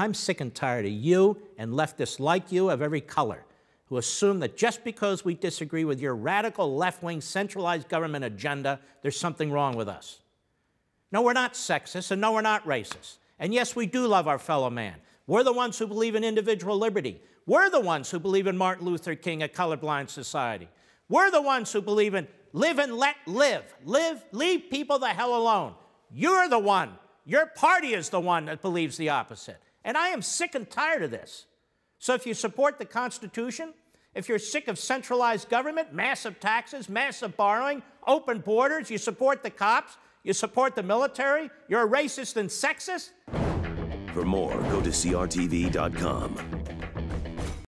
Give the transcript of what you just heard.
I'm sick and tired of you and leftists like you of every color who assume that just because we disagree with your radical left wing centralized government agenda, there's something wrong with us. No, we're not sexist, and no, we're not racist. And yes, we do love our fellow man. We're the ones who believe in individual liberty. We're the ones who believe in Martin Luther King, a colorblind society. We're the ones who believe in live and let live. Live, leave people the hell alone. You're the one. Your party is the one that believes the opposite. And I am sick and tired of this. So if you support the Constitution, if you're sick of centralized government, massive taxes, massive borrowing, open borders, you support the cops, you support the military, you're a racist and sexist. For more, go to CRTV.com.